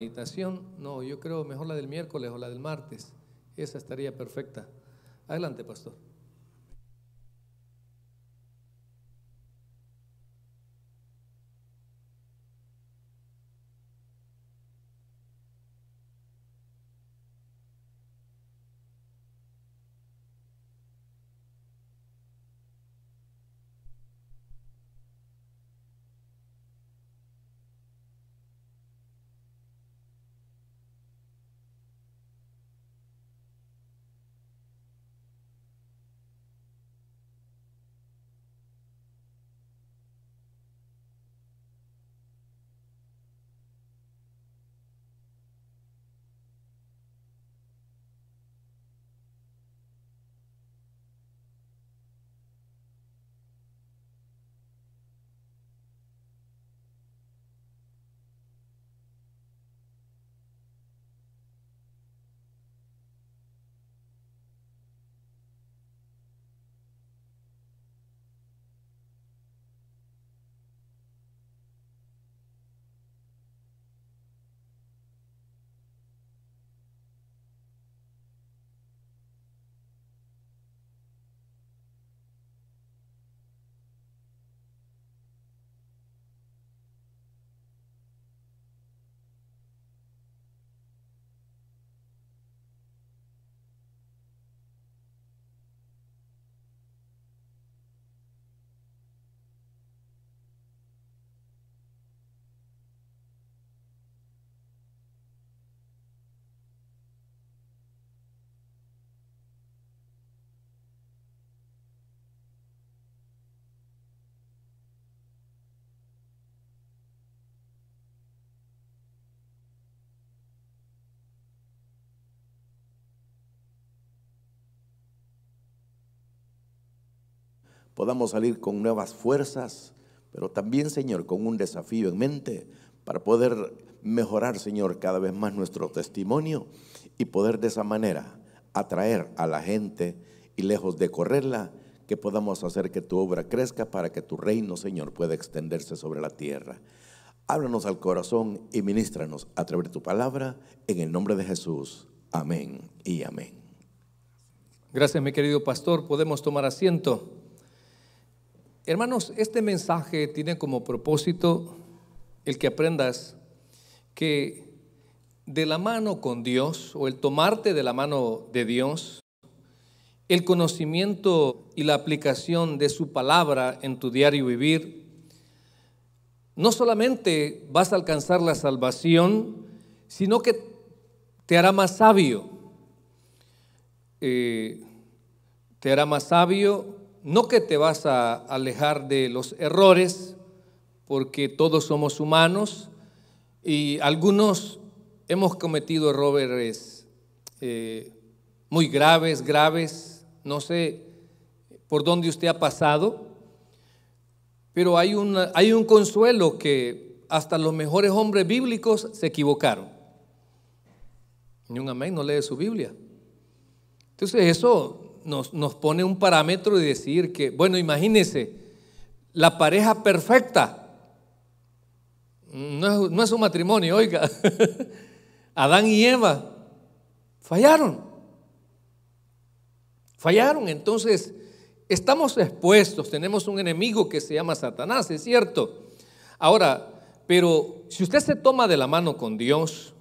meditación, no, yo creo mejor la del miércoles o la del martes. Esa estaría perfecta. Adelante, pastor. podamos salir con nuevas fuerzas, pero también, Señor, con un desafío en mente para poder mejorar, Señor, cada vez más nuestro testimonio y poder de esa manera atraer a la gente y lejos de correrla, que podamos hacer que tu obra crezca para que tu reino, Señor, pueda extenderse sobre la tierra. Háblanos al corazón y ministranos a través de tu palabra, en el nombre de Jesús. Amén y amén. Gracias, mi querido pastor. Podemos tomar asiento. Hermanos, este mensaje tiene como propósito el que aprendas que de la mano con Dios o el tomarte de la mano de Dios, el conocimiento y la aplicación de su palabra en tu diario vivir, no solamente vas a alcanzar la salvación, sino que te hará más sabio. Eh, te hará más sabio no que te vas a alejar de los errores, porque todos somos humanos y algunos hemos cometido errores eh, muy graves, graves, no sé por dónde usted ha pasado, pero hay, hay un consuelo que hasta los mejores hombres bíblicos se equivocaron. Ni un amén no lee su Biblia. Entonces eso nos, pone un parámetro de decir que, bueno, imagínese, la pareja perfecta no no es un matrimonio, oiga. Adán y Eva fallaron. Fallaron, entonces estamos expuestos, tenemos un enemigo que se llama Satanás, es cierto. Ahora, pero si usted se toma de la mano con Dios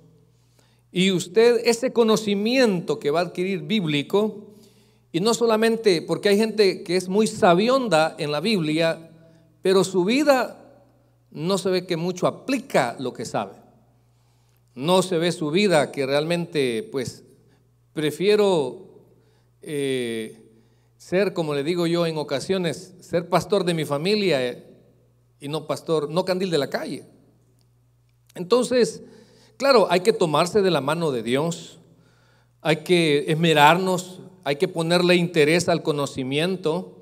y usted ese conocimiento que va a adquirir bíblico, y no solamente porque hay gente que es muy sabionda en la Biblia, pero su vida no se ve que mucho aplica lo que sabe. No se ve su vida que realmente, pues, prefiero eh, ser, como le digo yo en ocasiones, ser pastor de mi familia eh, y no pastor, no candil de la calle. Entonces, claro, hay que tomarse de la mano de Dios, hay que esmerarnos, hay que ponerle interés al conocimiento,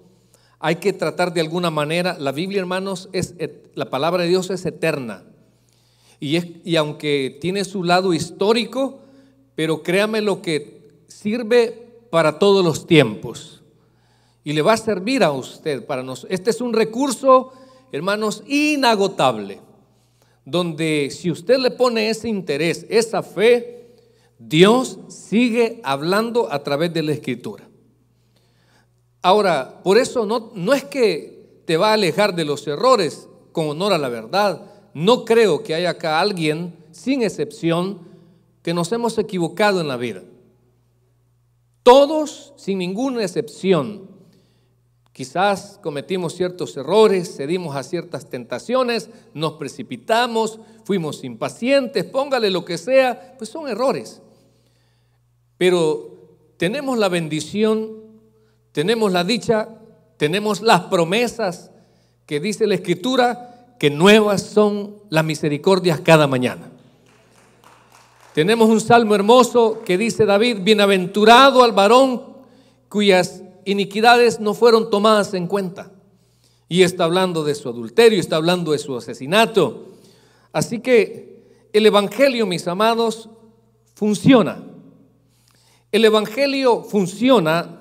hay que tratar de alguna manera, la Biblia hermanos, es, la palabra de Dios es eterna. Y, es, y aunque tiene su lado histórico, pero créame lo que sirve para todos los tiempos. Y le va a servir a usted, para nosotros. Este es un recurso, hermanos, inagotable, donde si usted le pone ese interés, esa fe, Dios sigue hablando a través de la escritura. Ahora, por eso no, es que te va a alejar de los errores con honor a la verdad. No creo que haya acá alguien, sin excepción, que nos hemos equivocado en la vida. Todos, sin ninguna excepción, Quizás cometimos ciertos errores, cedimos a ciertas tentaciones, nos precipitamos, fuimos impacientes, póngale lo que sea, pues son errores. Pero tenemos la bendición, tenemos la dicha, tenemos las promesas que dice la Escritura, que nuevas son las misericordias cada mañana. Tenemos un salmo hermoso que dice David, bienaventurado al varón cuyas iniquidades no fueron tomadas en cuenta. Y está hablando de su adulterio, está hablando de su asesinato. Así que el Evangelio, mis amados, funciona. El Evangelio funciona,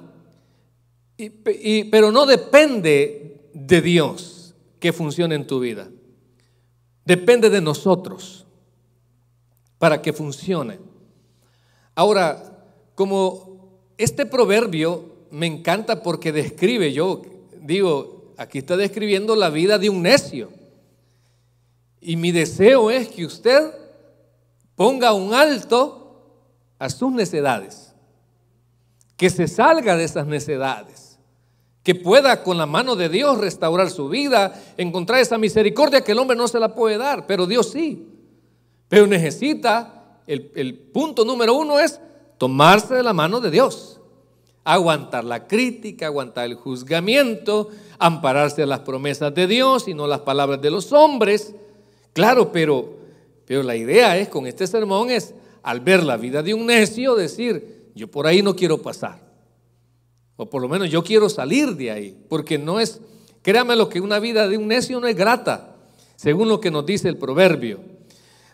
pero no depende de Dios que funcione en tu vida. Depende de nosotros para que funcione. Ahora, como este proverbio me encanta porque describe, yo digo, aquí está describiendo la vida de un necio. Y mi deseo es que usted ponga un alto a sus necedades que se salga de esas necedades, que pueda con la mano de Dios restaurar su vida, encontrar esa misericordia que el hombre no se la puede dar, pero Dios sí. Pero necesita, el, punto número uno es tomarse de la mano de Dios, aguantar la crítica, aguantar el juzgamiento, ampararse a las promesas de Dios y no las palabras de los hombres. Claro, pero, pero la idea es con este sermón es, al ver la vida de un necio, decir, yo por ahí no quiero pasar. O por lo menos yo quiero salir de ahí, porque no es, créame lo que una vida de un necio no es grata, según lo que nos dice el proverbio.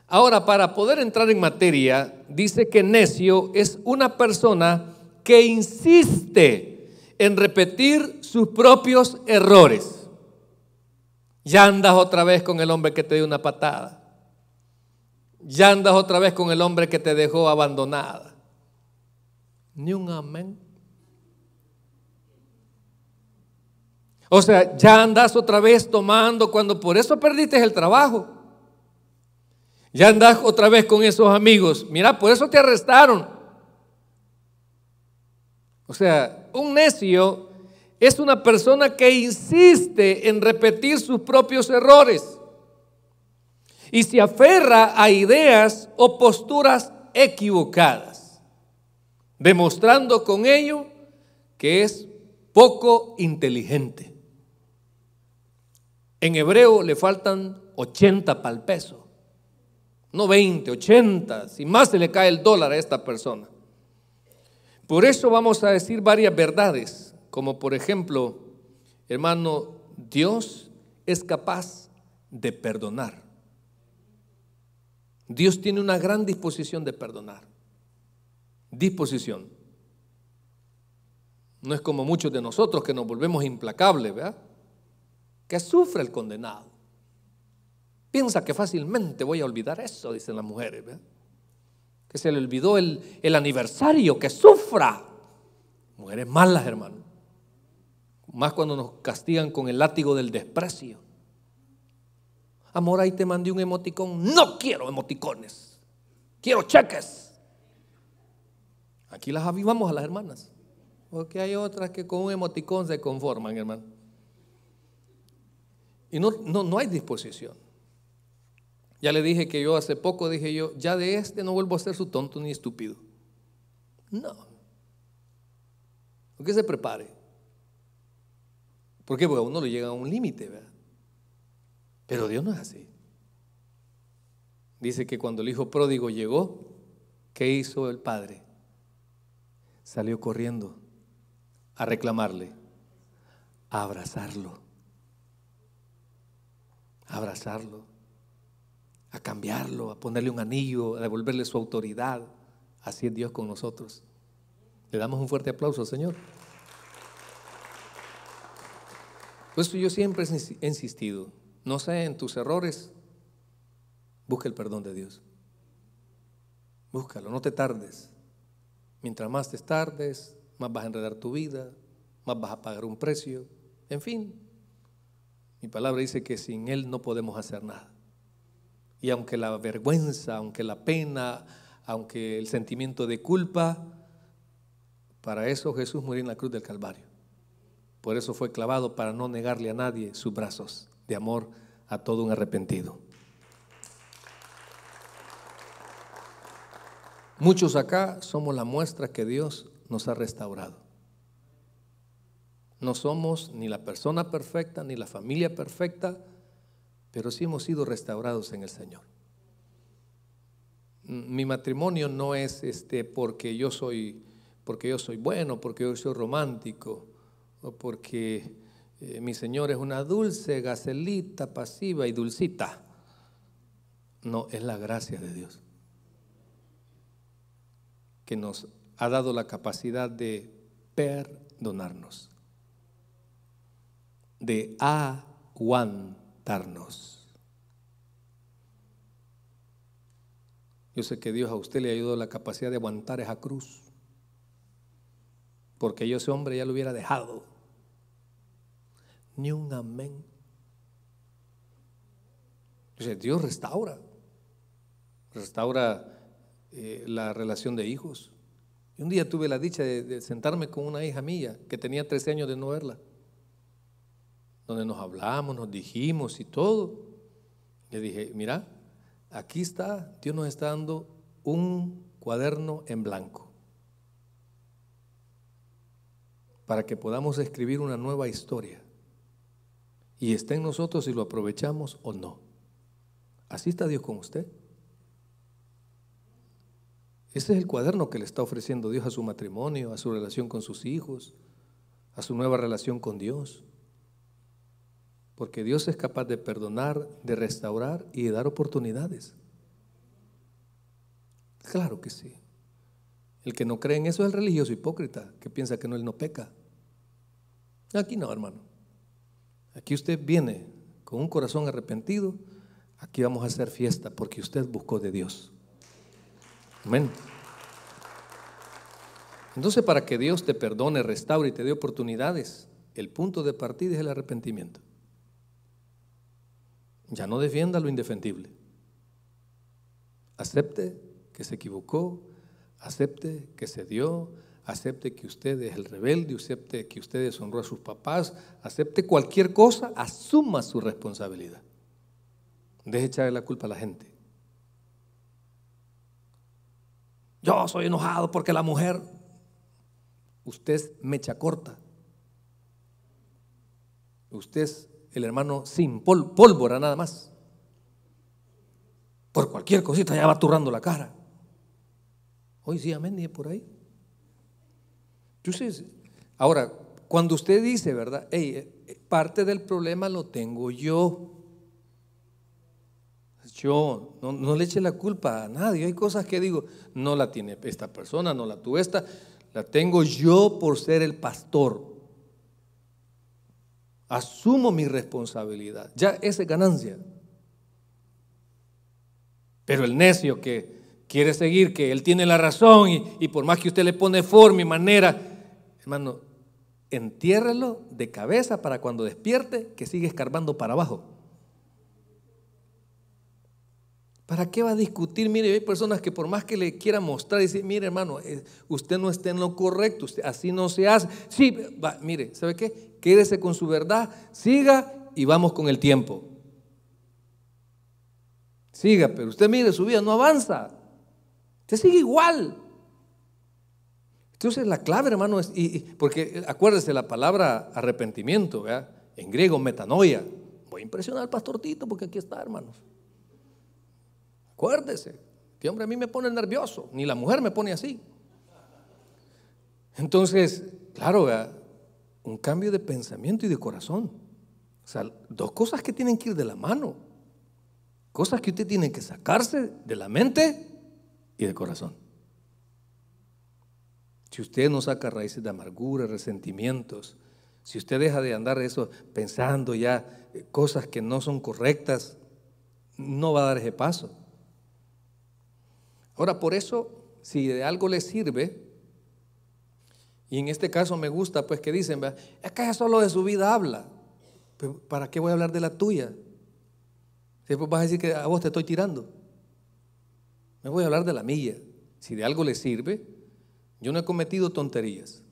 Ahora, para poder entrar en materia, dice que necio es una persona que insiste en repetir sus propios errores. Ya andas otra vez con el hombre que te dio una patada. Ya andas otra vez con el hombre que te dejó abandonada ni un amén. O sea, ya andas otra vez tomando cuando por eso perdiste el trabajo. Ya andas otra vez con esos amigos. Mira, por eso te arrestaron. O sea, un necio es una persona que insiste en repetir sus propios errores y se aferra a ideas o posturas equivocadas demostrando con ello que es poco inteligente. En hebreo le faltan 80 para el peso, no 20, 80, si más se le cae el dólar a esta persona. Por eso vamos a decir varias verdades, como por ejemplo, hermano, Dios es capaz de perdonar. Dios tiene una gran disposición de perdonar disposición. No es como muchos de nosotros que nos volvemos implacables, ¿verdad? Que sufre el condenado. Piensa que fácilmente voy a olvidar eso, dicen las mujeres, ¿verdad? Que se le olvidó el, el aniversario, que sufra. Mujeres malas, hermano. Más cuando nos castigan con el látigo del desprecio. Amor, ahí te mandé un emoticón. No quiero emoticones. Quiero cheques. Aquí las avivamos a las hermanas. Porque hay otras que con un emoticón se conforman, hermano. Y no, no, hay disposición. Ya le dije que yo hace poco dije yo, ya de este no vuelvo a ser su tonto ni estúpido. No. qué se prepare. Porque a uno le llega a un límite, ¿verdad? Pero Dios no es así. Dice que cuando el hijo pródigo llegó, ¿qué hizo el padre? salió corriendo a reclamarle, a abrazarlo, a abrazarlo, a cambiarlo, a ponerle un anillo, a devolverle su autoridad. Así es Dios con nosotros. Le damos un fuerte aplauso, Señor. Por eso yo siempre he insistido, no sé en tus errores, busca el perdón de Dios. Búscalo, no te tardes. Mientras más te tardes, más vas a enredar tu vida, más vas a pagar un precio. En fin, mi palabra dice que sin Él no podemos hacer nada. Y aunque la vergüenza, aunque la pena, aunque el sentimiento de culpa, para eso Jesús murió en la cruz del Calvario. Por eso fue clavado para no negarle a nadie sus brazos de amor a todo un arrepentido. Muchos acá somos la muestra que Dios nos ha restaurado. No somos ni la persona perfecta, ni la familia perfecta, pero sí hemos sido restaurados en el Señor. Mi matrimonio no es este porque yo soy porque yo soy bueno, porque yo soy romántico, o porque eh, mi Señor es una dulce gacelita pasiva y dulcita. No, es la gracia de Dios que nos ha dado la capacidad de perdonarnos, de aguantarnos. Yo sé que Dios a usted le ha ayudado la capacidad de aguantar esa cruz, porque yo ese hombre ya lo hubiera dejado. Ni un amén. Dios restaura, restaura eh, la relación de hijos. Y un día tuve la dicha de, sentarme con una hija mía que tenía 13 años de no verla, donde nos hablamos, nos dijimos y todo. Le dije, mira, aquí está, Dios nos está dando un cuaderno en blanco para que podamos escribir una nueva historia. Y está en nosotros si lo aprovechamos o no. Así está Dios con usted. Ese es el cuaderno que le está ofreciendo Dios a su matrimonio, a su relación con sus hijos, a su nueva relación con Dios. Porque Dios es capaz de perdonar, de restaurar y de dar oportunidades. Claro que sí. El que no cree en eso es el religioso hipócrita, que piensa que no, él no peca. Aquí no, hermano. Aquí usted viene con un corazón arrepentido, aquí vamos a hacer fiesta porque usted buscó de Dios. Amén. Entonces, para que Dios te perdone, restaure y te dé oportunidades, el punto de partida es el arrepentimiento. Ya no defienda lo indefendible. Acepte que se equivocó, acepte que se dio, acepte que usted es el rebelde, acepte que usted deshonró a sus papás, acepte cualquier cosa, asuma su responsabilidad. Deje echarle la culpa a la gente. Yo soy enojado porque la mujer, usted es mecha corta. Usted es el hermano sin pólvora nada más. Por cualquier cosita ya va turrando la cara. Hoy sí, amén, y por ahí. ahora, cuando usted dice, ¿verdad? Hey, eh, eh, parte del problema lo tengo yo. Yo no, le eche la culpa a nadie. Hay cosas que digo, no la tiene esta persona, no la tuve esta, la tengo yo por ser el pastor. Asumo mi responsabilidad. Ya es ganancia. Pero el necio que quiere seguir, que él tiene la razón y, por más que usted le pone forma y manera, hermano, entiérrelo de cabeza para cuando despierte que sigue escarbando para abajo. ¿Para qué va a discutir? Mire, hay personas que por más que le quiera mostrar, decir, mire hermano, eh, usted no está en lo correcto, usted, así no se hace. Sí, mire, ¿sabe qué? Quédese con su verdad, siga y vamos con el tiempo. Siga, pero usted mire, su vida no avanza. Usted sigue igual. Entonces la clave, hermano, es, y, porque eh, acuérdese la palabra arrepentimiento, ¿verdad? en griego metanoia. Voy a impresionar al pastor Tito porque aquí está, hermanos. Acuérdese, que hombre a mí me pone nervioso, ni la mujer me pone así. Entonces, claro, un cambio de pensamiento y de corazón. O sea, dos cosas que tienen que ir de la mano. Cosas que usted tiene que sacarse de la mente y de corazón. Si usted no saca raíces de amargura, resentimientos, si usted deja de andar eso pensando ya eh, cosas que no son correctas, no va a dar ese paso. Ahora, por eso, si de algo le sirve, y en este caso me gusta, pues que dicen, es que solo de su vida habla. ¿Para qué voy a hablar de la tuya? Después vas a decir que a vos te estoy tirando. Me voy a hablar de la mía. Si de algo le sirve, yo no he cometido tonterías.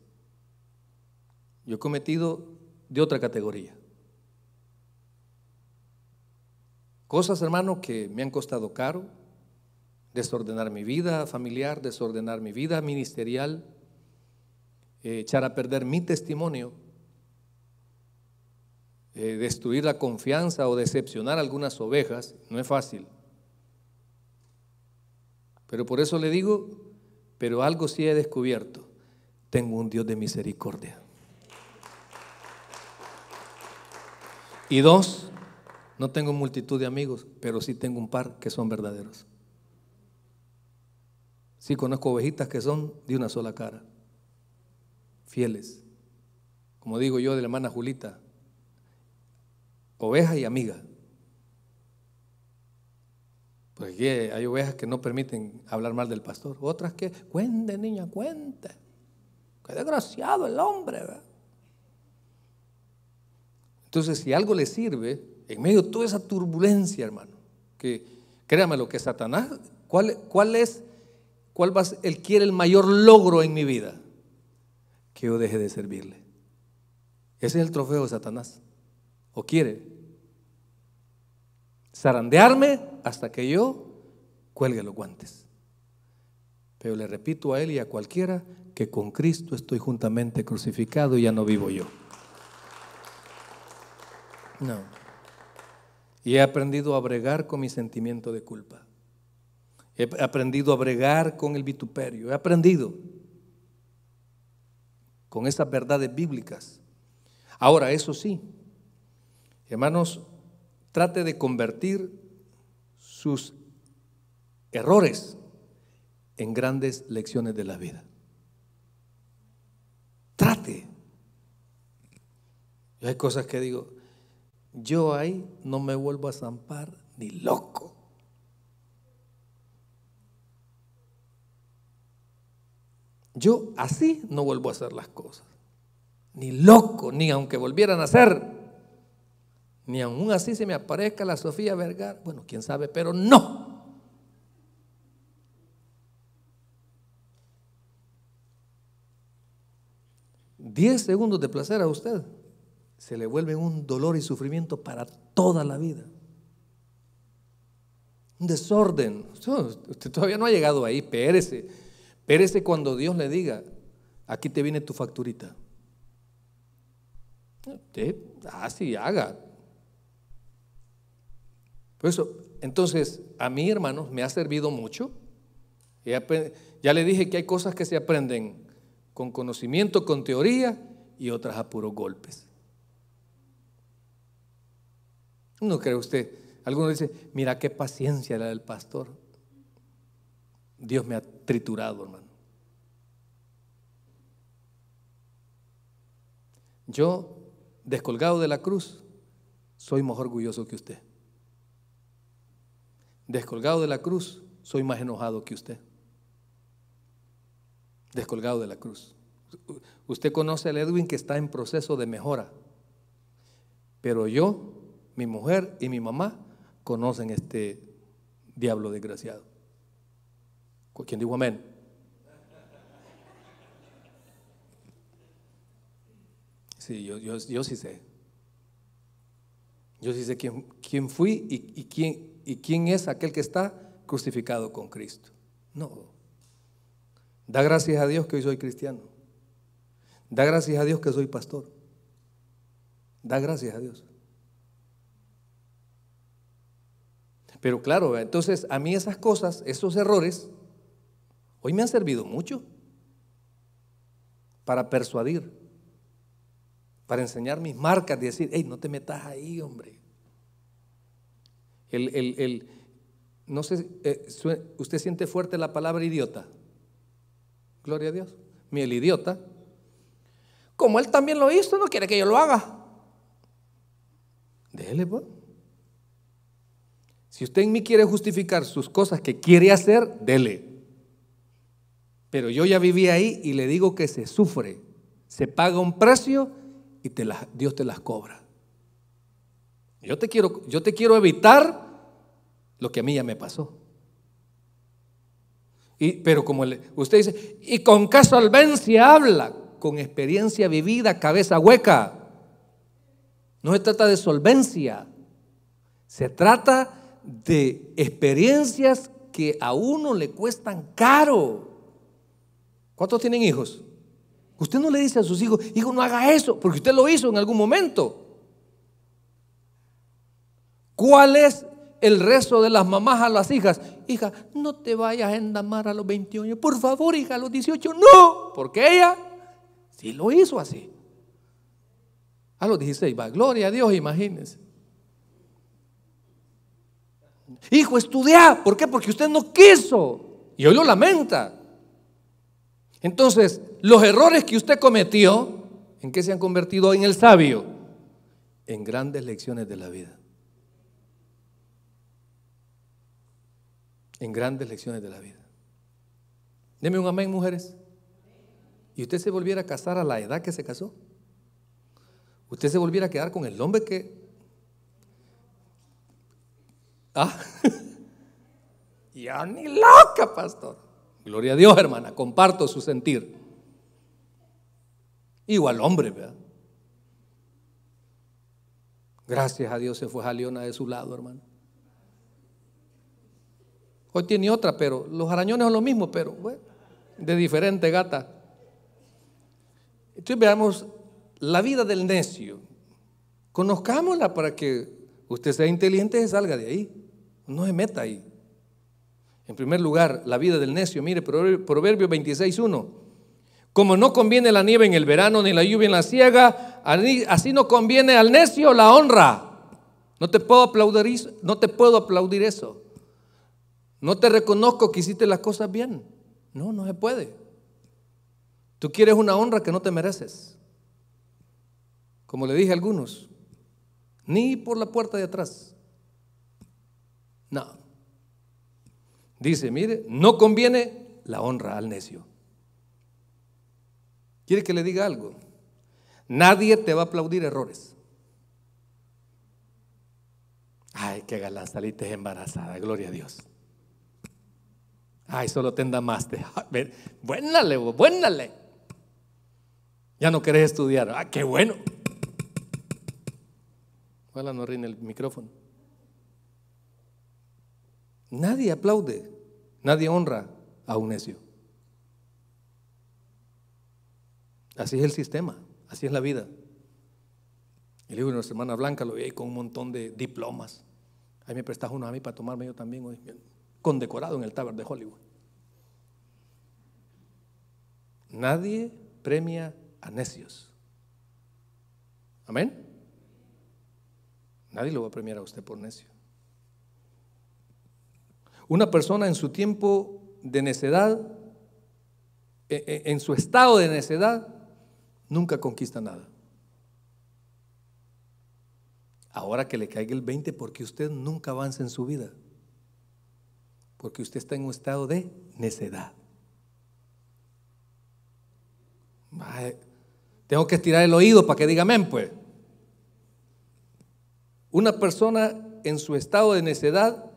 Yo he cometido de otra categoría. Cosas, hermano, que me han costado caro, desordenar mi vida familiar, desordenar mi vida ministerial, eh, echar a perder mi testimonio, eh, destruir la confianza o decepcionar algunas ovejas, no es fácil. Pero por eso le digo, pero algo sí he descubierto, tengo un Dios de misericordia. Y dos, no tengo multitud de amigos, pero sí tengo un par que son verdaderos. Sí, conozco ovejitas que son de una sola cara, fieles. Como digo yo de la hermana Julita, oveja y amiga. Porque pues aquí hay ovejas que no permiten hablar mal del pastor, otras que cuente, niña, cuente. Qué desgraciado el hombre. Entonces, si algo le sirve, en medio de toda esa turbulencia, hermano, que créame lo que Satanás, ¿cuál, cuál es ¿Cuál va Él quiere el mayor logro en mi vida. Que yo deje de servirle. Ese es el trofeo de Satanás. O quiere zarandearme hasta que yo cuelgue los guantes. Pero le repito a él y a cualquiera que con Cristo estoy juntamente crucificado y ya no vivo yo. No. Y he aprendido a bregar con mi sentimiento de culpa. He aprendido a bregar con el vituperio. He aprendido con esas verdades bíblicas. Ahora, eso sí, hermanos, trate de convertir sus errores en grandes lecciones de la vida. Trate. hay cosas que digo, yo ahí no me vuelvo a zampar ni loco. Yo así no vuelvo a hacer las cosas. Ni loco, ni aunque volvieran a hacer. Ni aún así se me aparezca la Sofía Vergara. Bueno, quién sabe, pero no. Diez segundos de placer a usted se le vuelven un dolor y sufrimiento para toda la vida. Un desorden. Usted todavía no ha llegado ahí, pérese Espérese cuando Dios le diga, aquí te viene tu facturita. Usted, así ah, haga. Por eso, entonces, a mí, hermanos, me ha servido mucho. Ya, le dije que hay cosas que se aprenden con conocimiento, con teoría y otras a puros golpes. ¿No cree usted? Algunos dicen, mira qué paciencia la del pastor. Dios me ha triturado, hermano. Yo, descolgado de la cruz, soy más orgulloso que usted. Descolgado de la cruz, soy más enojado que usted. Descolgado de la cruz. Usted conoce al Edwin que está en proceso de mejora. Pero yo, mi mujer y mi mamá conocen este diablo desgraciado. ¿Quién dijo amén? Sí, yo, sí sé. Yo sí sé quién, quién fui y, quién, y quién es aquel que está crucificado con Cristo. No. Da gracias a Dios que hoy soy cristiano. Da gracias a Dios que soy pastor. Da gracias a Dios. Pero claro, entonces a mí esas cosas, esos errores, Hoy me han servido mucho para persuadir, para enseñar mis marcas y decir, hey, no te metas ahí, hombre. El, no sé, eh, ¿usted siente fuerte la palabra idiota? Gloria a Dios. Mi el idiota. Como él también lo hizo, no quiere que yo lo haga. Déle, pues. Si usted en mí quiere justificar sus cosas que quiere hacer, dele. Pero yo ya viví ahí y le digo que se sufre, se paga un precio y Dios te las cobra. Yo te, quiero, yo te quiero evitar lo que a mí ya me pasó. pero como usted dice, y con solvencia habla, con experiencia vivida, cabeza hueca. No se trata de solvencia, se trata de experiencias que a uno le cuestan caro. ¿Cuántos tienen hijos? Usted no le dice a sus hijos, hijo, no haga eso, porque usted lo hizo en algún momento. ¿Cuál es el resto de las mamás a las hijas? Hija, no te vayas a endamar a los 21 Por favor, hija, a los 18 no, porque ella sí lo hizo así. A los 16 va, gloria a Dios, imagínense. Hijo, estudia. ¿Por qué? Porque usted no quiso. Y hoy lo lamenta. Entonces, los errores que usted cometió, ¿en qué se han convertido en el sabio? En grandes lecciones de la vida. En grandes lecciones de la vida. Deme un amén, mujeres. ¿Y usted se volviera a casar a la edad que se casó? ¿Usted se volviera a quedar con el hombre que... Ah, ya ni loca, pastor. Gloria a Dios, hermana, comparto su sentir. Igual hombre, ¿verdad? Gracias a Dios se fue Jaliona de su lado, hermano. Hoy tiene otra, pero los arañones son lo mismo, pero de diferente gata. Entonces veamos la vida del necio. Conozcámosla para que usted sea inteligente y salga de ahí. No se meta ahí. En primer lugar, la vida del necio. Mire, Proverbio 26.1. Como no conviene la nieve en el verano ni la lluvia en la ciega, así no conviene al necio la honra. No te puedo aplaudir, no te puedo aplaudir eso. No te reconozco que hiciste las cosas bien. No, no se puede. Tú quieres una honra que no te mereces. Como le dije a algunos, ni por la puerta de atrás. No. Dice, mire, no conviene la honra al necio. ¿Quiere que le diga algo? Nadie te va a aplaudir errores. Ay, qué galán, es embarazada, gloria a Dios. Ay, solo tenda más. Buénale, buénale. Ya no querés estudiar. Ah, qué bueno. Hola, no rinde el micrófono. Nadie aplaude, nadie honra a un necio. Así es el sistema, así es la vida. El libro de nuestra hermana Blanca lo vi ahí con un montón de diplomas. Ahí me prestas uno a mí para tomarme yo también condecorado en el Taber de Hollywood. Nadie premia a necios. Amén. Nadie lo va a premiar a usted por necio. Una persona en su tiempo de necedad, e, e, en su estado de necedad, nunca conquista nada. Ahora que le caiga el 20, porque usted nunca avanza en su vida. Porque usted está en un estado de necedad. Tengo que estirar el oído para que diga amén, pues. Una persona en su estado de necedad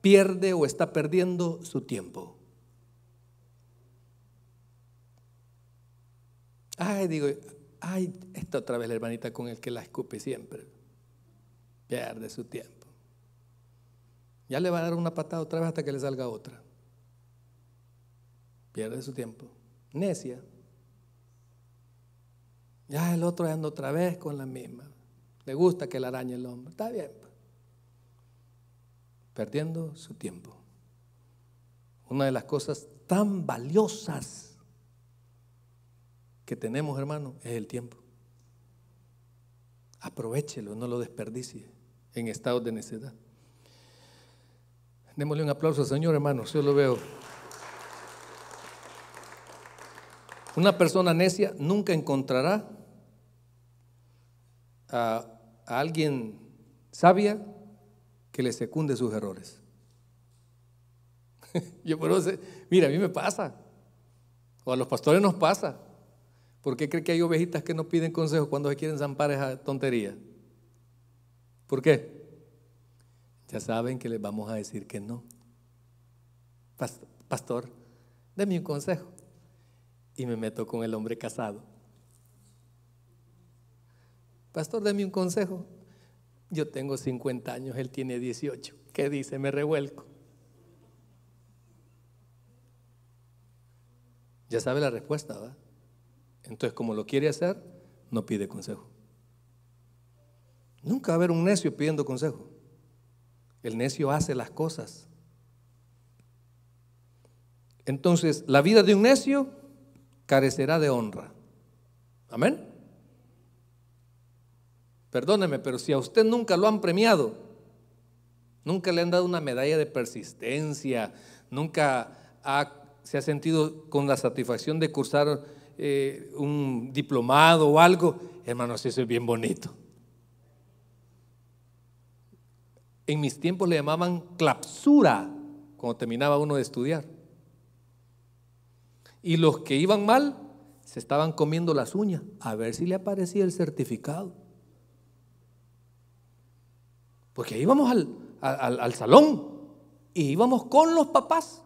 pierde o está perdiendo su tiempo. Ay, digo, ay, esta otra vez la hermanita con el que la escupe siempre. Pierde su tiempo. Ya le va a dar una patada otra vez hasta que le salga otra. Pierde su tiempo. Necia. Ya el otro anda otra vez con la misma. Le gusta que la arañe el hombre. Está bien. Pues perdiendo su tiempo. Una de las cosas tan valiosas que tenemos, hermano, es el tiempo. Aprovechelo, no lo desperdicie en estado de necedad. Démosle un aplauso al Señor, hermano, yo lo veo. Una persona necia nunca encontrará a, a alguien sabia que le secunde sus errores. Yo por eso, mira, a mí me pasa, o a los pastores nos pasa. ¿Por qué cree que hay ovejitas que no piden consejo cuando se quieren zampar esa tontería? ¿Por qué? Ya saben que les vamos a decir que no. Pastor, deme un consejo. Y me meto con el hombre casado. Pastor, deme un consejo. Yo tengo 50 años, él tiene 18. ¿Qué dice? Me revuelco. Ya sabe la respuesta, ¿verdad? Entonces, como lo quiere hacer, no pide consejo. Nunca va a haber un necio pidiendo consejo. El necio hace las cosas. Entonces, la vida de un necio carecerá de honra. Amén. Perdóneme, pero si a usted nunca lo han premiado, nunca le han dado una medalla de persistencia, nunca se ha sentido con la satisfacción de cursar eh, un diplomado o algo, hermanos, eso es bien bonito. En mis tiempos le llamaban clapsura cuando terminaba uno de estudiar. Y los que iban mal se estaban comiendo las uñas a ver si le aparecía el certificado. Porque íbamos al, salón y íbamos con los papás.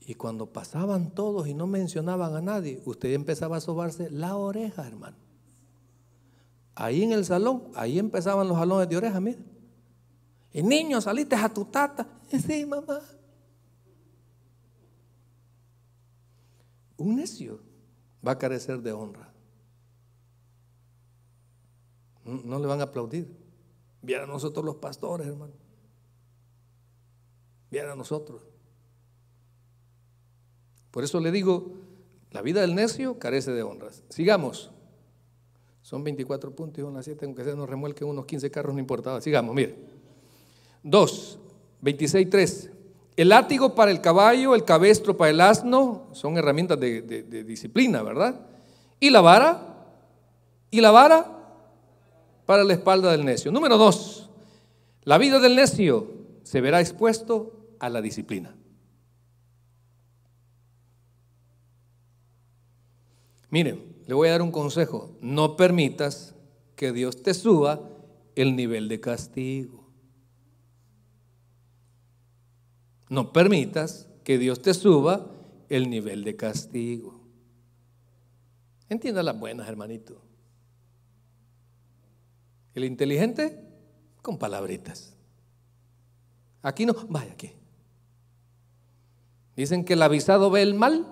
Y cuando pasaban todos y no mencionaban a nadie, usted empezaba a sobarse la oreja, hermano. Ahí en el salón, ahí empezaban los jalones de oreja, mire. Y niño, saliste a tu tata. Sí, mamá. Un necio va a carecer de honra. No le van a aplaudir. Vieran a nosotros los pastores, hermano. Vieran a nosotros. Por eso le digo, la vida del necio carece de honras. Sigamos. Son 24 puntos y son 7, aunque se nos remuelquen unos 15 carros, no importaba. Sigamos, mire. 2, 26, 3. El látigo para el caballo, el cabestro para el asno, son herramientas de, de disciplina, ¿verdad? Y la vara, y la vara para la espalda del necio. Número dos, la vida del necio se verá expuesto a la disciplina. Miren, le voy a dar un consejo. No permitas que Dios te suba el nivel de castigo. No permitas que Dios te suba el nivel de castigo. Entienda las buenas, hermanito. El inteligente con palabritas. Aquí no, vaya aquí. Dicen que el avisado ve el mal.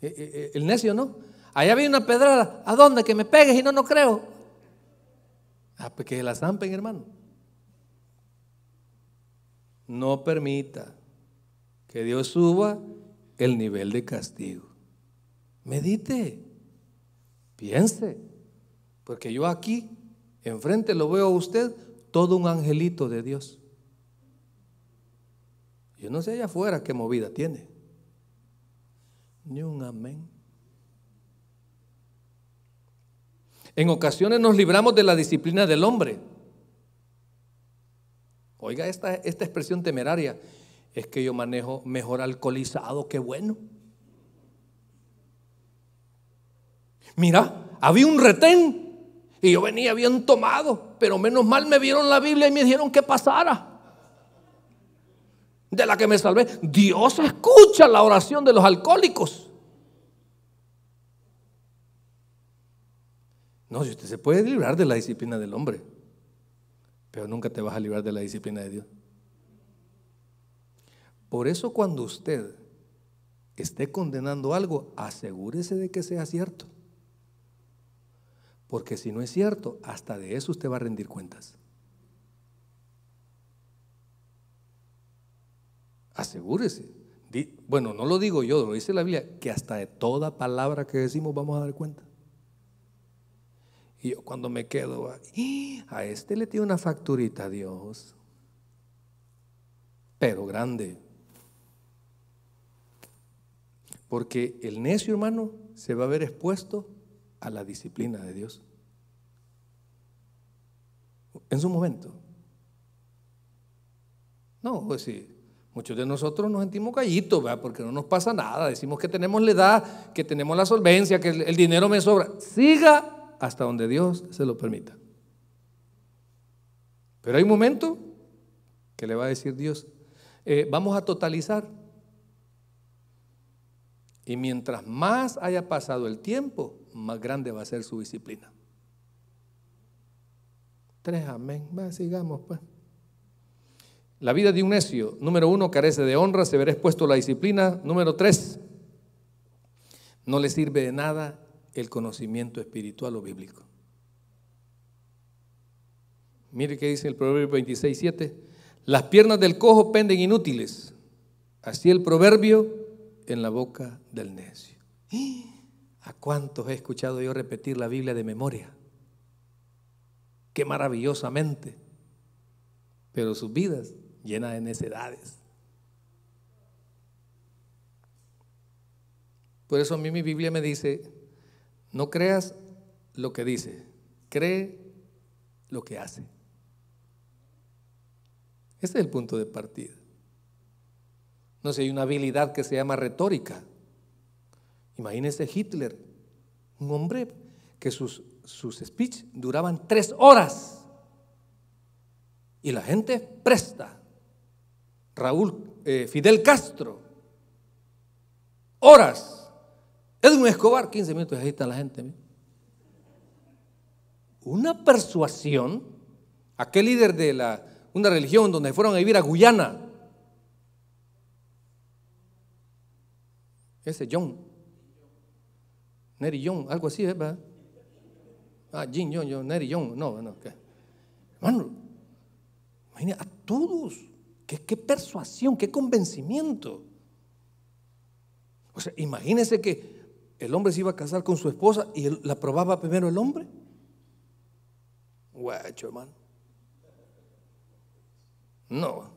E, e, e, el necio no. Allá vi una pedrada. ¿A dónde? Que me pegues y no, no creo. Ah, pues que la zampen, hermano. No permita que Dios suba el nivel de castigo. Medite. Piense. Porque yo aquí, enfrente, lo veo a usted todo un angelito de Dios. Yo no sé allá afuera qué movida tiene. Ni un amén. En ocasiones nos libramos de la disciplina del hombre. Oiga esta, esta expresión temeraria. Es que yo manejo mejor alcoholizado, que bueno. Mira, había un retén y yo venía bien tomado, pero menos mal me vieron la Biblia y me dijeron que pasara. De la que me salvé. Dios escucha la oración de los alcohólicos. No, si usted se puede librar de la disciplina del hombre, pero nunca te vas a librar de la disciplina de Dios. Por eso cuando usted esté condenando algo, asegúrese de que sea cierto. Porque si no es cierto, hasta de eso usted va a rendir cuentas. Asegúrese. Bueno, no lo digo yo, lo dice la Biblia, que hasta de toda palabra que decimos vamos a dar cuenta. Y yo cuando me quedo, ah, a este le tiene una facturita a Dios, pero grande. Porque el necio hermano se va a ver expuesto a la disciplina de Dios. En su momento. No, pues sí. Muchos de nosotros nos sentimos callitos, ¿verdad? porque no nos pasa nada. Decimos que tenemos la edad, que tenemos la solvencia, que el dinero me sobra. Siga hasta donde Dios se lo permita. Pero hay un momento que le va a decir Dios, eh, vamos a totalizar. Y mientras más haya pasado el tiempo, más grande va a ser su disciplina. Tres amén. sigamos, pues. La vida de un necio, número uno, carece de honra, se verá expuesto a la disciplina. Número tres, no le sirve de nada el conocimiento espiritual o bíblico. Mire qué dice el Proverbio 26, 7. Las piernas del cojo penden inútiles. Así el proverbio en la boca del necio. ¡Ah! ¿A cuántos he escuchado yo repetir la Biblia de memoria? Qué maravillosamente. Pero sus vidas llenas de necedades. Por eso a mí mi Biblia me dice, no creas lo que dice, cree lo que hace. Ese es el punto de partida. No sé, hay una habilidad que se llama retórica. Imagínense Hitler, un hombre que sus, sus speech duraban tres horas y la gente presta. Raúl, eh, Fidel Castro, horas. Edwin Escobar, 15 minutos, ahí está la gente. Una persuasión, aquel líder de la, una religión donde fueron a vivir a Guyana, ese John Neri Young, algo así, ¿eh? ¿verdad? Ah, Jin Young, Neri Young, no, no. ¿qué? Hermano, imagínate, a todos, ¿Qué, qué persuasión, qué convencimiento. O sea, imagínense que el hombre se iba a casar con su esposa y la probaba primero el hombre. Guacho, hermano. No.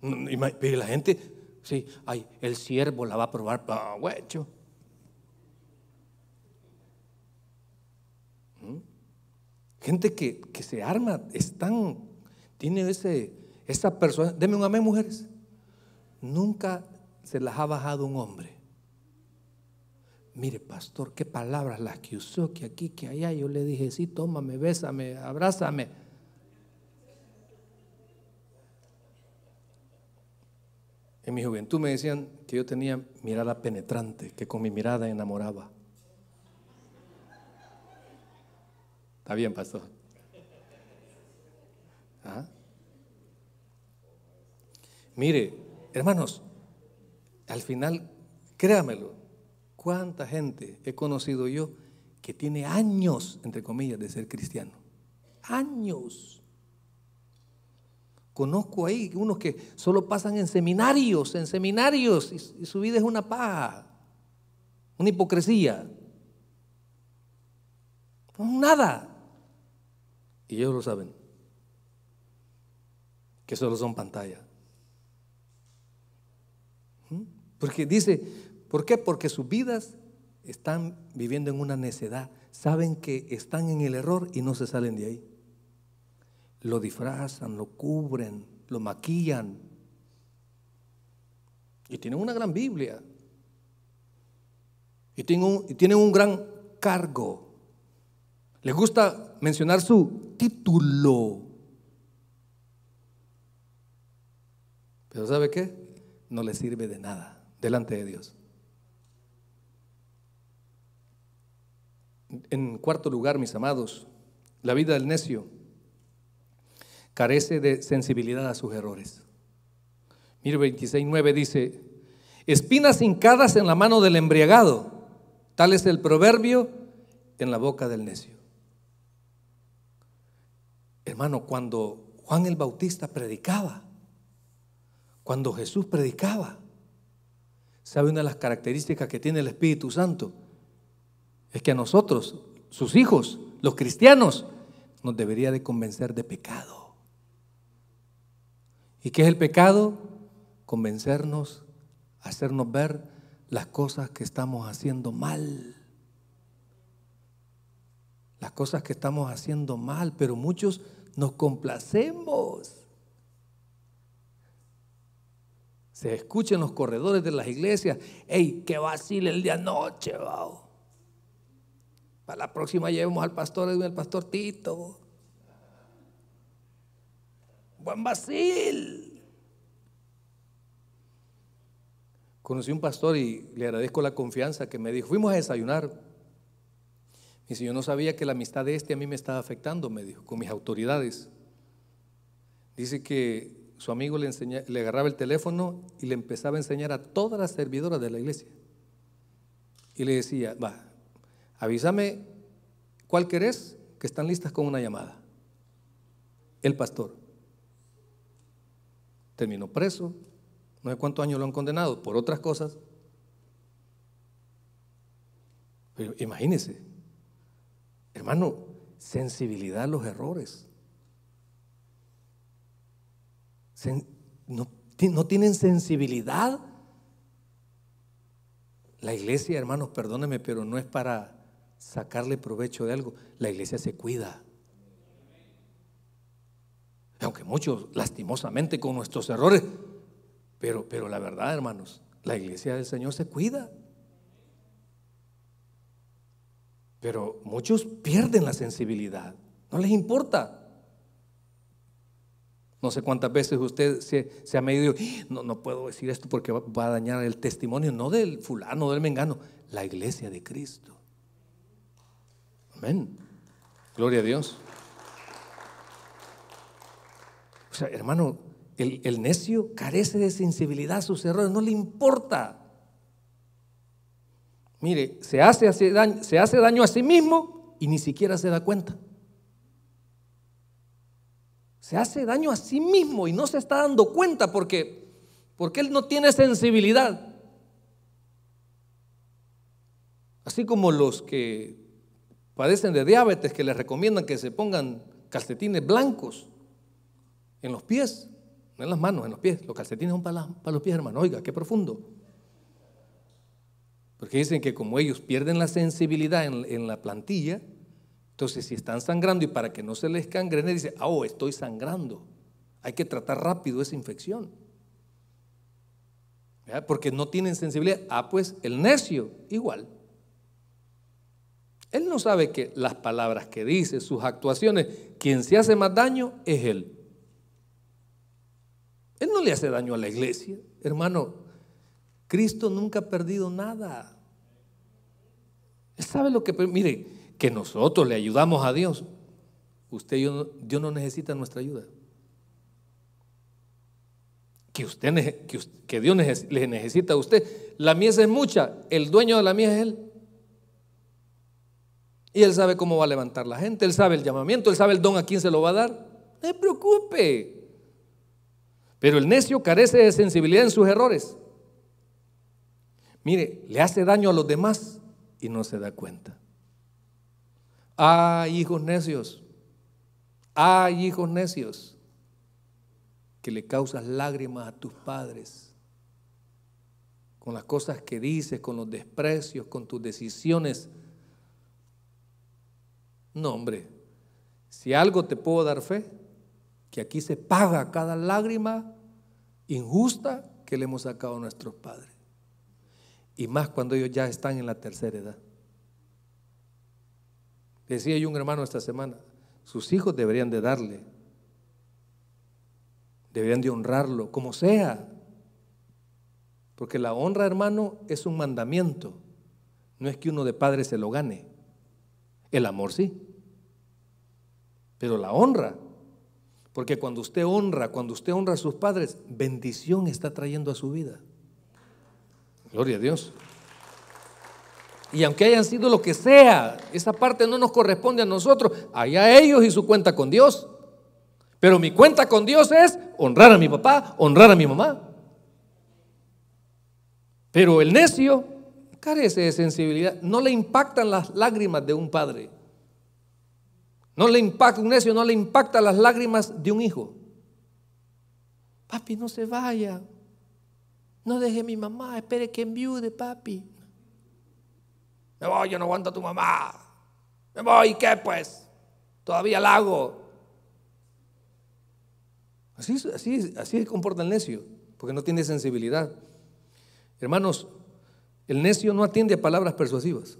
Y la gente, sí, ay, el siervo la va a probar, ah, guacho. Gente que, se arma, están, tiene esa persona. Deme un amén, mujeres. Nunca se las ha bajado un hombre. Mire, pastor, qué palabras las que usó, que aquí, que allá. Yo le dije, sí, tómame, bésame, abrázame. En mi juventud me decían que yo tenía mirada penetrante, que con mi mirada enamoraba. Está bien, pastor. ¿Ah? Mire, hermanos, al final, créamelo, cuánta gente he conocido yo que tiene años, entre comillas, de ser cristiano. Años. Conozco ahí unos que solo pasan en seminarios, en seminarios, y, su vida es una paja, una hipocresía. No, nada. Y ellos lo saben, que solo son pantalla. ¿Mm? Porque dice, ¿por qué? Porque sus vidas están viviendo en una necedad, saben que están en el error y no se salen de ahí. Lo disfrazan, lo cubren, lo maquillan. Y tienen una gran Biblia. Y tienen un, un gran cargo. Les gusta mencionar su título. Pero ¿sabe qué? No le sirve de nada delante de Dios. En cuarto lugar, mis amados, la vida del necio carece de sensibilidad a sus errores. Mire 9 dice, espinas hincadas en la mano del embriagado, tal es el proverbio en la boca del necio. Hermano, cuando Juan el Bautista predicaba, cuando Jesús predicaba, ¿sabe una de las características que tiene el Espíritu Santo? Es que a nosotros, sus hijos, los cristianos, nos debería de convencer de pecado. ¿Y qué es el pecado? Convencernos, hacernos ver las cosas que estamos haciendo mal. Las cosas que estamos haciendo mal, pero muchos nos complacemos. Se escucha en los corredores de las iglesias, ¡Ey, qué vacil el día noche wow! Para la próxima llevemos al pastor Edwin, al pastor Tito. Buen vacil. Conocí un pastor y le agradezco la confianza que me dijo, fuimos a desayunar y si yo no sabía que la amistad de este a mí me estaba afectando, me dijo, con mis autoridades. Dice que su amigo le, le agarraba el teléfono y le empezaba a enseñar a todas las servidoras de la iglesia. Y le decía, va, avísame cuál querés, que están listas con una llamada. El pastor. Terminó preso, no sé cuántos años lo han condenado por otras cosas. Pero imagínense, Hermano, sensibilidad a los errores. No, tienen sensibilidad. La iglesia, hermanos, perdónenme, pero no es para sacarle provecho de algo. La iglesia se cuida. Aunque muchos, lastimosamente, con nuestros errores. Pero, pero la verdad, hermanos, la iglesia del Señor se cuida. Pero muchos pierden la sensibilidad, no les importa. No sé cuántas veces usted se, ha medido, no, no puedo decir esto porque va, a dañar el testimonio, no del fulano, del mengano, la iglesia de Cristo. Amén. Gloria a Dios. O sea, hermano, el, el necio carece de sensibilidad a sus errores, no le importa mire, se hace, daño, se hace daño a sí mismo y ni siquiera se da cuenta. Se hace daño a sí mismo y no se está dando cuenta porque, porque él no tiene sensibilidad. Así como los que padecen de diabetes que les recomiendan que se pongan calcetines blancos en los pies, no en las manos, en los pies. Los calcetines son para los pies, hermano. Oiga, qué profundo. Porque dicen que como ellos pierden la sensibilidad en, la plantilla, entonces si están sangrando y para que no se les él dice, ah, oh, estoy sangrando. Hay que tratar rápido esa infección. Porque no tienen sensibilidad. Ah, pues el necio, igual. Él no sabe que las palabras que dice, sus actuaciones, quien se hace más daño es él. Él no le hace daño a la iglesia. Hermano, Cristo nunca ha perdido nada. Él sabe lo que, mire, que nosotros le ayudamos a Dios. Usted, yo, Dios no necesita nuestra ayuda. Que, usted, que, Dios le necesita a usted. La mies es mucha, el dueño de la mies es Él. Y Él sabe cómo va a levantar la gente, Él sabe el llamamiento, Él sabe el don a quién se lo va a dar. No se preocupe. Pero el necio carece de sensibilidad en sus errores. Mire, le hace daño a los demás y no se da cuenta. ¡Ay, hijos necios, ¡Ay, hijos necios que le causas lágrimas a tus padres con las cosas que dices, con los desprecios, con tus decisiones. No, hombre, si algo te puedo dar fe, que aquí se paga cada lágrima injusta que le hemos sacado a nuestros padres. Y más cuando ellos ya están en la tercera edad. Decía yo un hermano esta semana, sus hijos deberían de darle, deberían de honrarlo, como sea. Porque la honra, hermano, es un mandamiento. No es que uno de padres se lo gane. El amor sí. Pero la honra. Porque cuando usted honra, cuando usted honra a sus padres, bendición está trayendo a su vida. Gloria a Dios. Y aunque hayan sido lo que sea, esa parte no nos corresponde a nosotros, allá ellos y su cuenta con Dios. Pero mi cuenta con Dios es honrar a mi papá, honrar a mi mamá. Pero el necio carece de sensibilidad, no le impactan las lágrimas de un padre. No le impacta, un necio no le impacta las lágrimas de un hijo. Papi, no se vaya, no deje mi mamá, espere que enviude, papi. Me voy, yo no aguanto a tu mamá. Me voy, qué pues? Todavía la hago. Así, así, así comporta el necio, porque no tiene sensibilidad. Hermanos, el necio no atiende a palabras persuasivas.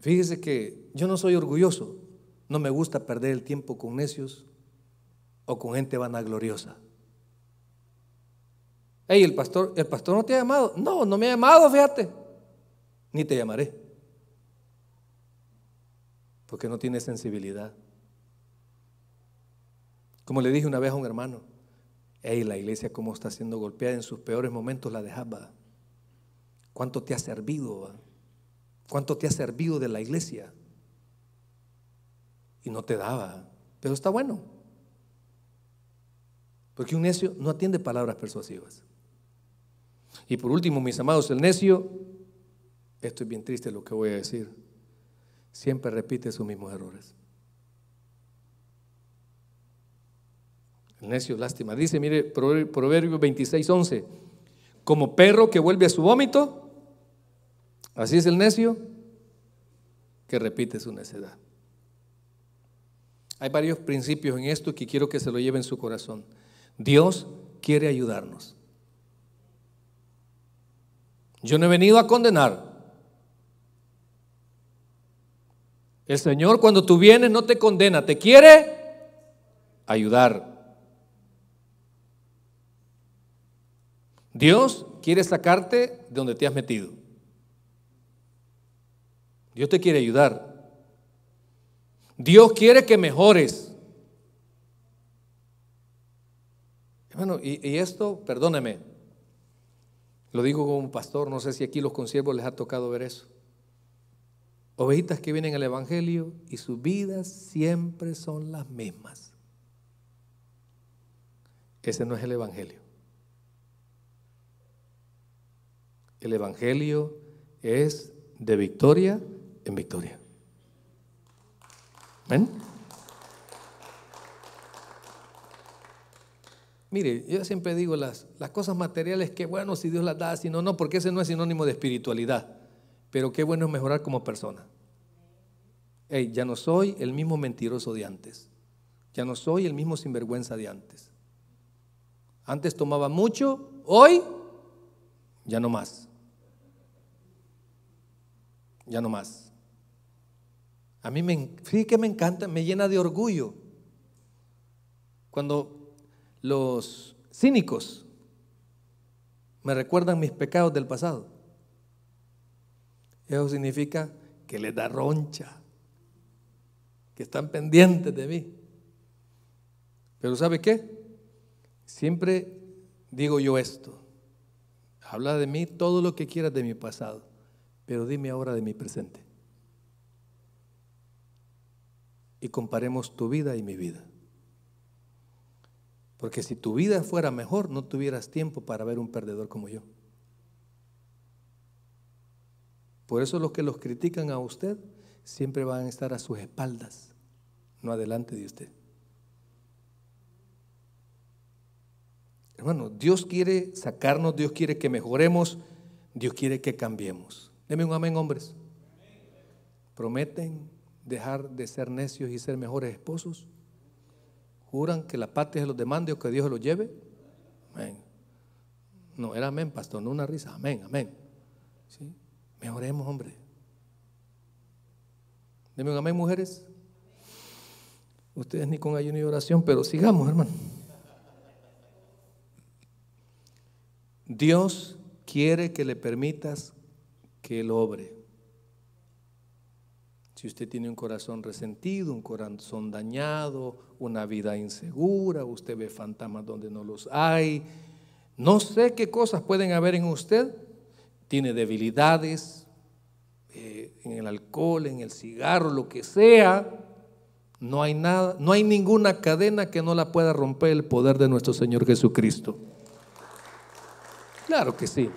Fíjese que yo no soy orgulloso, no me gusta perder el tiempo con necios o con gente vanagloriosa el pastor, el pastor no te ha llamado. No, no me ha llamado, fíjate. Ni te llamaré. Porque no tiene sensibilidad. Como le dije una vez a un hermano, hey, la iglesia cómo está siendo golpeada en sus peores momentos la dejaba. ¿Cuánto te ha servido? ¿Cuánto te ha servido de la iglesia? Y no te daba. Pero está bueno. Porque un necio no atiende palabras persuasivas. Y por último, mis amados, el necio, esto es bien triste lo que voy a decir, siempre repite sus mismos errores. El necio, lástima. Dice, mire, Proverbio 26, 11. Como perro que vuelve a su vómito, así es el necio que repite su necedad. Hay varios principios en esto que quiero que se lo lleven en su corazón. Dios quiere ayudarnos. Yo no he venido a condenar. El Señor cuando tú vienes no te condena, te quiere ayudar. Dios quiere sacarte de donde te has metido. Dios te quiere ayudar. Dios quiere que mejores. Hermano, y esto, perdóneme, lo digo como pastor, no sé si aquí los conciervos les ha tocado ver eso. Ovejitas que vienen al Evangelio y sus vidas siempre son las mismas. Ese no es el Evangelio. El Evangelio es de victoria en victoria. Mire, yo siempre digo las, las cosas materiales, qué bueno si Dios las da, si no, no, porque ese no es sinónimo de espiritualidad. Pero qué bueno es mejorar como persona. Hey, ya no soy el mismo mentiroso de antes. Ya no soy el mismo sinvergüenza de antes. Antes tomaba mucho, hoy ya no más. Ya no más. A mí me, sí que me encanta, me llena de orgullo. Cuando los cínicos me recuerdan mis pecados del pasado. Eso significa que les da roncha, que están pendientes de mí. Pero ¿sabe qué? Siempre digo yo esto. Habla de mí todo lo que quieras de mi pasado, pero dime ahora de mi presente. Y comparemos tu vida y mi vida. Porque si tu vida fuera mejor, no tuvieras tiempo para ver un perdedor como yo. Por eso los que los critican a usted siempre van a estar a sus espaldas, no adelante de usted. Hermano, Dios quiere sacarnos, Dios quiere que mejoremos, Dios quiere que cambiemos. Deme un amén, hombres. ¿Prometen dejar de ser necios y ser mejores esposos? ¿Juran que la patria se los demande o que Dios se los lleve? Amén. No era amén, pastor, no una risa. Amén, amén. Me oremos, hombre. Deme un amén, mujeres. Ustedes ni con ayuno y oración, pero sigamos, hermano. Dios quiere que le permitas que Él obre. Si usted tiene un corazón resentido, un corazón dañado, una vida insegura, usted ve fantasmas donde no los hay, no sé qué cosas pueden haber en usted, tiene debilidades eh, en el alcohol, en el cigarro, lo que sea, no hay nada, no hay ninguna cadena que no la pueda romper el poder de nuestro Señor Jesucristo. Claro que sí.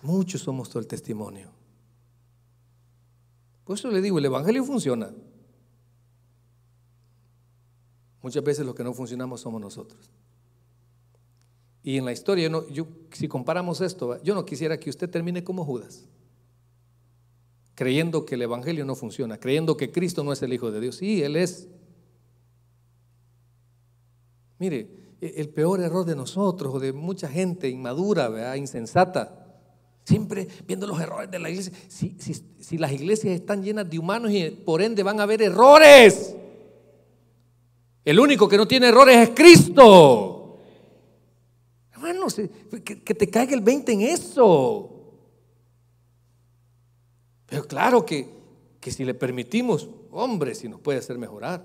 Muchos somos todo el testimonio. Por eso le digo, el Evangelio funciona. Muchas veces los que no funcionamos somos nosotros. Y en la historia, yo, si comparamos esto, yo no quisiera que usted termine como Judas, creyendo que el Evangelio no funciona, creyendo que Cristo no es el Hijo de Dios. Sí, Él es. Mire, e, el peor error de nosotros o de mucha gente inmadura, insensata, siempre viendo los errores de la iglesia. si las iglesias están llenas de humanos y por ende van a haber errores. El único que no tiene errores es Cristo. Hermano, que, te caiga el 20 en eso. Pero claro que, si le permitimos, hombre, si nos puede hacer mejorar.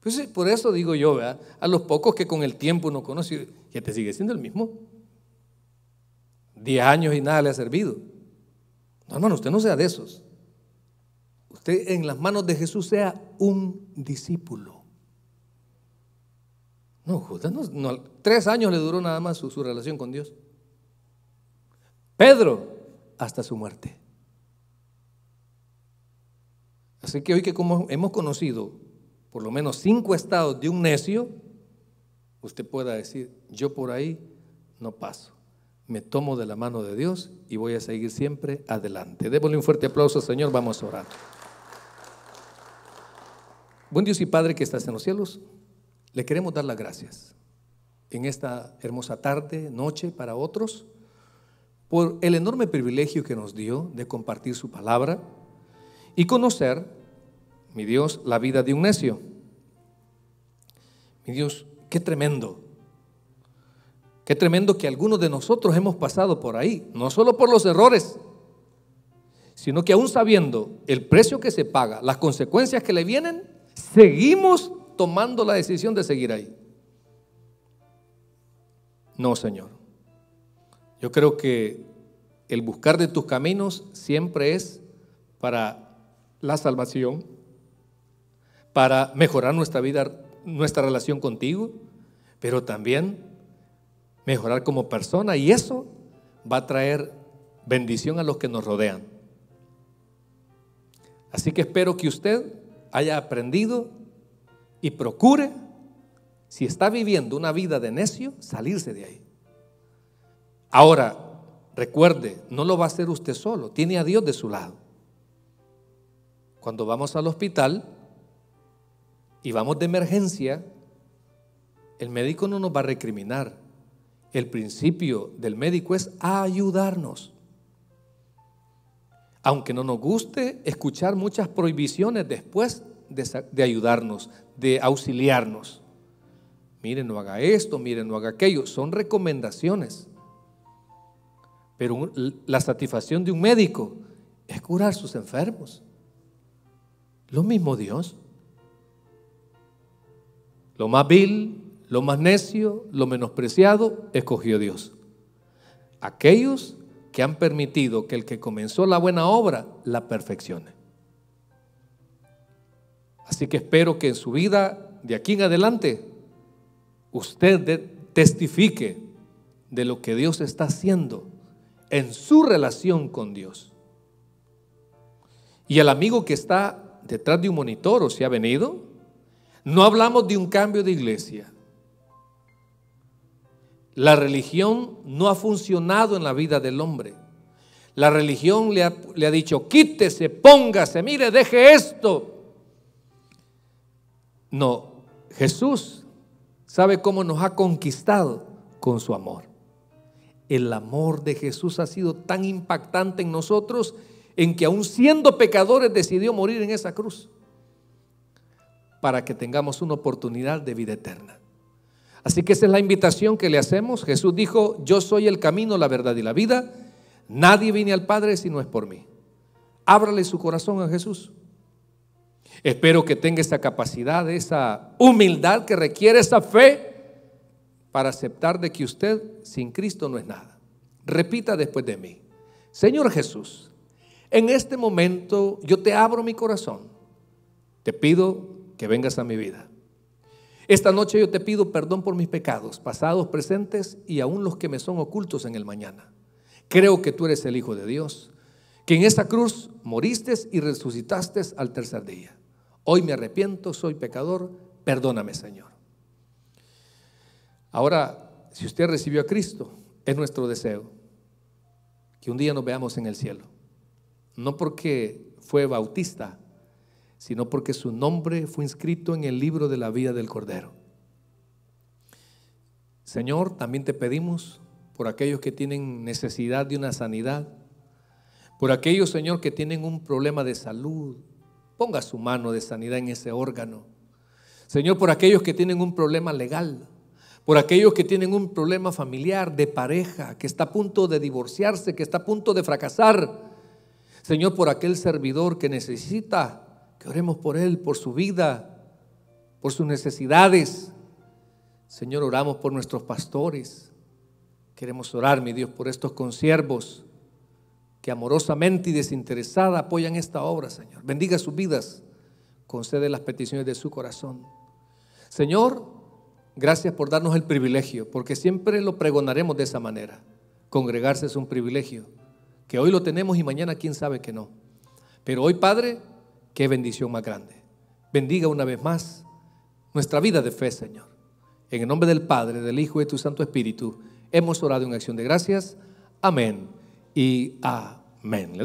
Pues por eso digo yo, ¿verdad? a los pocos que con el tiempo no conoce, que te sigue siendo el mismo. Diez años y nada le ha servido. No, hermano, usted no sea de esos. Usted en las manos de Jesús sea un discípulo. No, Judas tres años le duró nada más su, relación con Dios. Pedro, hasta su muerte. Así que hoy que como hemos conocido por lo menos cinco estados de un necio, usted pueda decir, yo por ahí no paso. Me tomo de la mano de Dios y voy a seguir siempre adelante. Démosle un fuerte aplauso, Señor. Vamos a orar. Buen Dios y Padre que estás en los cielos. Le queremos dar las gracias en esta hermosa tarde, noche para otros, por el enorme privilegio que nos dio de compartir su palabra y conocer, mi Dios, la vida de un necio. Mi Dios, qué tremendo. Qué tremendo que algunos de nosotros hemos pasado por ahí, no solo por los errores, sino que aún sabiendo el precio que se paga, las consecuencias que le vienen, seguimos tomando la decisión de seguir ahí. No, Señor. Yo creo que el buscar de tus caminos siempre es para la salvación, para mejorar nuestra vida, nuestra relación contigo, pero también mejorar como persona y eso va a traer bendición a los que nos rodean. Así que espero que usted haya aprendido y procure, si está viviendo una vida de necio, salirse de ahí. Ahora, recuerde, no lo va a hacer usted solo, tiene a Dios de su lado. Cuando vamos al hospital y vamos de emergencia, el médico no nos va a recriminar. El principio del médico es ayudarnos. Aunque no nos guste escuchar muchas prohibiciones después de, ayudarnos, de auxiliarnos. Miren, no haga esto, miren, no haga aquello. Son recomendaciones. Pero la satisfacción de un médico es curar sus enfermos. Lo mismo Dios. Lo más vil, lo más necio, lo menospreciado, escogió Dios. Aquellos que han permitido que el que comenzó la buena obra la perfeccione. Así que espero que en su vida, de aquí en adelante, usted testifique de lo que Dios está haciendo en su relación con Dios. Y el amigo que está detrás de un monitor o si ha venido, no hablamos de un cambio de iglesia. La religión no ha funcionado en la vida del hombre. La religión le ha, le ha dicho, quítese, póngase, mire, deje esto, no, Jesús sabe cómo nos ha conquistado con su amor. El amor de Jesús ha sido tan impactante en nosotros en que aun siendo pecadores decidió morir en esa cruz para que tengamos una oportunidad de vida eterna. Así que esa es la invitación que le hacemos. Jesús dijo, yo soy el camino, la verdad y la vida. Nadie viene al Padre si no es por mí. Ábrale su corazón a Jesús. Espero que tenga esa capacidad, esa humildad que requiere esa fe para aceptar de que usted sin Cristo no es nada. Repita después de mí. Señor Jesús, en este momento yo te abro mi corazón. Te pido que vengas a mi vida. Esta noche yo te pido perdón por mis pecados, pasados, presentes y aún los que me son ocultos en el mañana. Creo que tú eres el Hijo de Dios, que en esta cruz moriste y resucitaste al tercer día. Hoy me arrepiento, soy pecador, perdóname Señor. Ahora, si usted recibió a Cristo, es nuestro deseo que un día nos veamos en el cielo. No porque fue bautista, sino porque su nombre fue inscrito en el libro de la vida del Cordero. Señor, también te pedimos por aquellos que tienen necesidad de una sanidad, por aquellos, Señor, que tienen un problema de salud, Ponga su mano de sanidad en ese órgano. Señor, por aquellos que tienen un problema legal, por aquellos que tienen un problema familiar, de pareja, que está a punto de divorciarse, que está a punto de fracasar. Señor, por aquel servidor que necesita que oremos por él, por su vida, por sus necesidades. Señor, oramos por nuestros pastores. Queremos orar, mi Dios, por estos consiervos amorosamente y desinteresada apoyan esta obra, Señor. Bendiga sus vidas, concede las peticiones de su corazón. Señor, gracias por darnos el privilegio, porque siempre lo pregonaremos de esa manera. Congregarse es un privilegio, que hoy lo tenemos y mañana quién sabe que no. Pero hoy, Padre, qué bendición más grande. Bendiga una vez más nuestra vida de fe, Señor. En el nombre del Padre, del Hijo y de tu Santo Espíritu, hemos orado en acción de gracias. Amén y a mainly